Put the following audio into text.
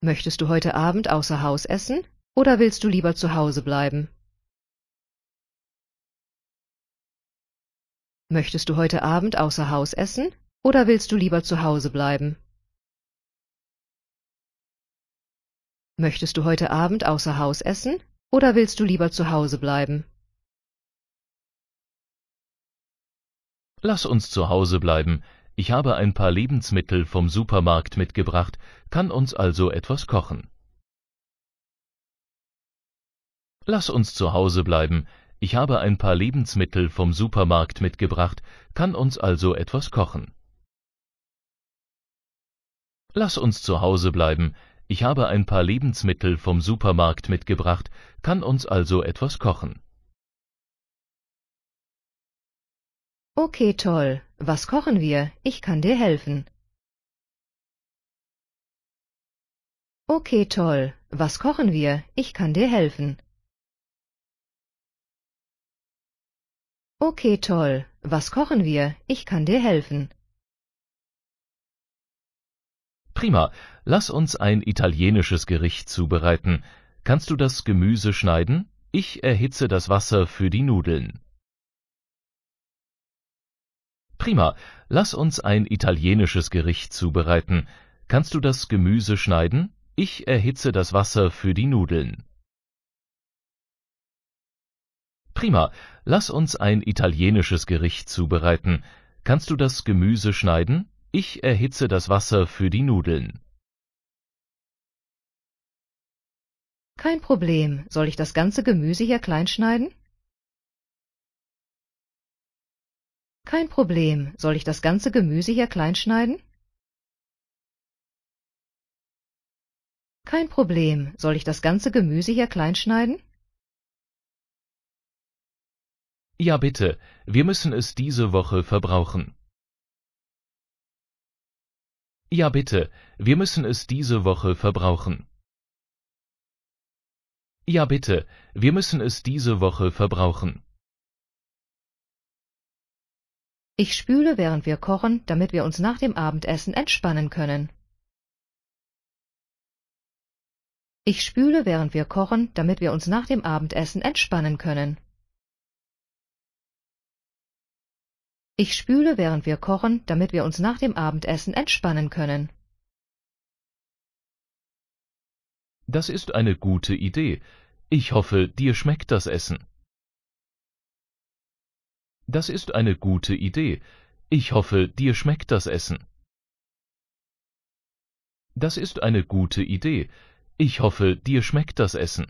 Möchtest du heute Abend außer Haus essen oder willst du lieber zu Hause bleiben? Möchtest du heute Abend außer Haus essen oder willst du lieber zu Hause bleiben? Möchtest du heute Abend außer Haus essen oder willst du lieber zu Hause bleiben? Lass uns zu Hause bleiben. Ich habe ein paar Lebensmittel vom Supermarkt mitgebracht, kann uns also etwas kochen. Lass uns zu Hause bleiben. Ich habe ein paar Lebensmittel vom Supermarkt mitgebracht, kann uns also etwas kochen. Lass uns zu Hause bleiben. Ich habe ein paar Lebensmittel vom Supermarkt mitgebracht, kann uns also etwas kochen. Okay, toll. Was kochen wir? Ich kann dir helfen. Okay, toll. Was kochen wir? Ich kann dir helfen. Okay, toll. Was kochen wir? Ich kann dir helfen. Prima. Lass uns ein italienisches Gericht zubereiten. Kannst du das Gemüse schneiden? Ich erhitze das Wasser für die Nudeln. Prima, lass uns ein italienisches Gericht zubereiten. Kannst du das Gemüse schneiden? Ich erhitze das Wasser für die Nudeln. Prima, lass uns ein italienisches Gericht zubereiten. Kannst du das Gemüse schneiden? Ich erhitze das Wasser für die Nudeln. Kein Problem. Soll ich das ganze Gemüse hier klein schneiden? Kein Problem, soll ich das ganze Gemüse hier klein schneiden? Kein Problem, soll ich das ganze Gemüse hier klein schneiden? Ja bitte, wir müssen es diese Woche verbrauchen. Ja bitte, wir müssen es diese Woche verbrauchen. Ja bitte, wir müssen es diese Woche verbrauchen. Ich spüle, während wir kochen, damit wir uns nach dem Abendessen entspannen können. Ich spüle, während wir kochen, damit wir uns nach dem Abendessen entspannen können. Ich spüle, während wir kochen, damit wir uns nach dem Abendessen entspannen können. Das ist eine gute Idee. Ich hoffe, dir schmeckt das Essen. Das ist eine gute Idee. Ich hoffe, dir schmeckt das Essen. Das ist eine gute Idee. Ich hoffe, dir schmeckt das Essen.